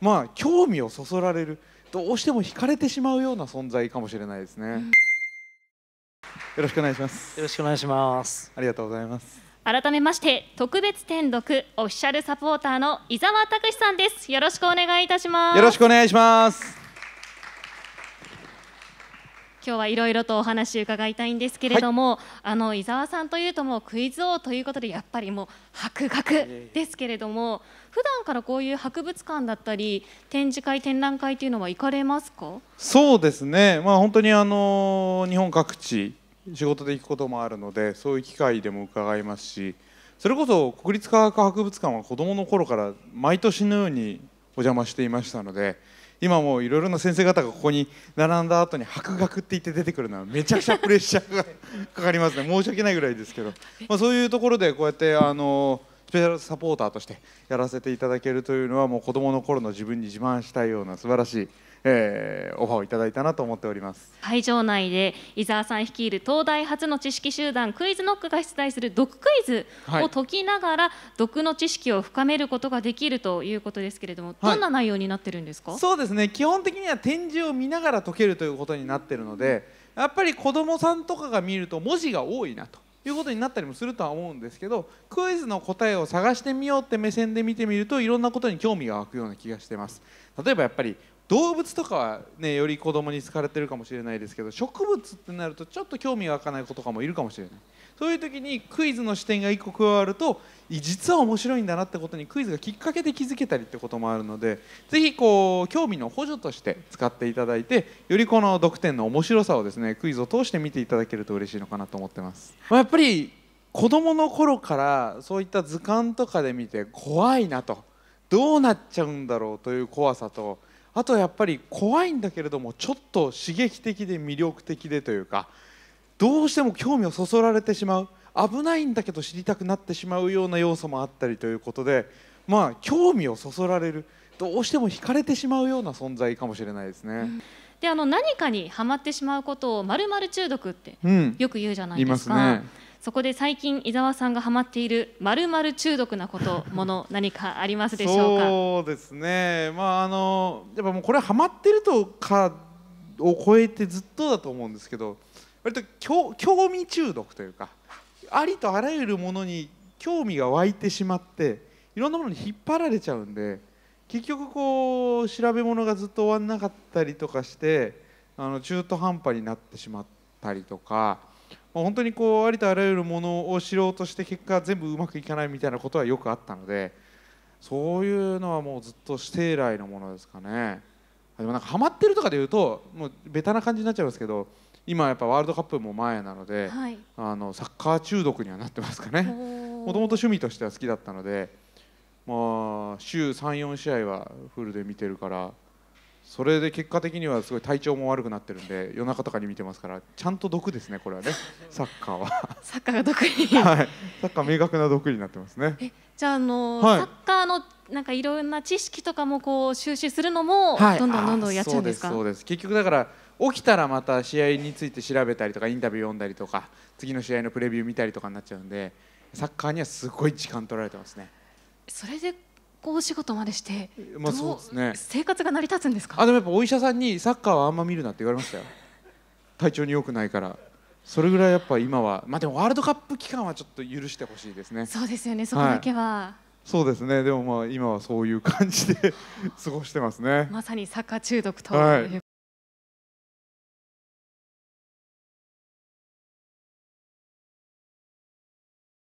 まあ興味をそそられるどうしても惹かれてしまうような存在かもしれないですね、よろしくお願いしますよろしくお願いしますありがとうございます改めまして特別天読オフィシャルサポーターの伊沢拓司さんですよろしくお願いいたしますよろしくお願いします今日はいろいろとお話伺いたいんですけれども、はい、あの伊沢さんというともうクイズ王ということでやっぱりもう博学ですけれども普段からこういう博物館だったり展示会展覧会というのは行かれますかそうですね、まあ、本当にあの日本各地仕事で行くこともあるのでそういう機会でも伺いますしそれこそ国立科学博物館は子どもの頃から毎年のようにお邪魔していましたので。今もいろいろな先生方がここに並んだ後に博学って言って出てくるのはめちゃくちゃプレッシャーがかかりますね申し訳ないぐらいですけど、まあ、そういうところでこうやってあのスペシャルサポーターとしてやらせていただけるというのはもう子どもの頃の自分に自慢したいような素晴らしいえー、オファーをいただいたなと思っております会場内で伊沢さん率いる東大初の知識集団クイズノックが出題する毒クイズを解きながら、はい、毒の知識を深めることができるということですけれども、どんな内容になってるんですか、はい、そうですね基本的には展示を見ながら解けるということになってるのでやっぱり子どもさんとかが見ると文字が多いなということになったりもするとは思うんですけどクイズの答えを探してみようって目線で見てみるといろんなことに興味が湧くような気がしてます例えばやっぱり動物とかは、ね、より子供に好かれてるかもしれないですけど植物ってなるとちょっと興味が湧かない子とかもいるかもしれないそういう時にクイズの視点が1個加わると実は面白いんだなってことにクイズがきっかけで気づけたりってこともあるので是非こう興味の補助として使っていただいてよりこの読点の面白さをですねクイズを通して見ていただけると嬉しいのかなと思ってます。まあ、やっぱり子供の頃からそういった図鑑とかで見て怖いなとどうなっちゃうんだろうという怖さとあとやっぱり怖いんだけれどもちょっと刺激的で魅力的でというかどうしても興味をそそられてしまう危ないんだけど知りたくなってしまうような要素もあったりということでまあ興味をそそられるどうしても惹かれてしまうような存在かもしれないですね。うん、であの何かにはまってしまうことをまる中毒ってよく言うじゃないですか。うん、いますね。そこで最近伊沢さんがハマっているまるまる中毒なこともの何かありますでしょうか。そうですね。まああのやっぱもうこれハマってるとかを超えてずっとだと思うんですけど、割と興味中毒というか、ありとあらゆるものに興味が湧いてしまって、いろんなものに引っ張られちゃうんで、結局こう調べ物がずっと終わらなかったりとかして、あの中途半端になってしまったりとか。本当にこうありとあらゆるものを知ろうとして結果全部うまくいかないみたいなことはよくあったのでそういうのはもうずっと指定来のものですかねでもなんかハマってるとかでいうともうベタな感じになっちゃいますけど今やっぱワールドカップも前なので、はい、あのサッカー中毒にはなってますかねもともと趣味としては好きだったのでまあ週34試合はフルで見てるから。それで結果的にはすごい体調も悪くなってるんで夜中とかに見てますからちゃんと毒ですねこれはね サッカーはサッカーが毒に はい、サッカー明確な毒になってますねじゃあ、あのーはい、サッカーのなんかいろんな知識とかもこう収集するのも、はい、どんどんどんどんやっちゃうんですかそうです結局だから起きたらまた試合について調べたりとかインタビュー読んだりとか次の試合のプレビュー見たりとかになっちゃうんでサッカーにはすごい時間取られてますねそれでこう仕事までして、まあそうですね、生活が成り立つんですかあでもやっぱお医者さんにサッカーはあんま見るなって言われましたよ体調に良くないからそれぐらいやっぱ今はまあでもワールドカップ期間はちょっと許してほしいですねそうですよねそこだけは、はい、そうですねでもまあ今はそういう感じで 過ごしてますねまさにサッカー中毒というはい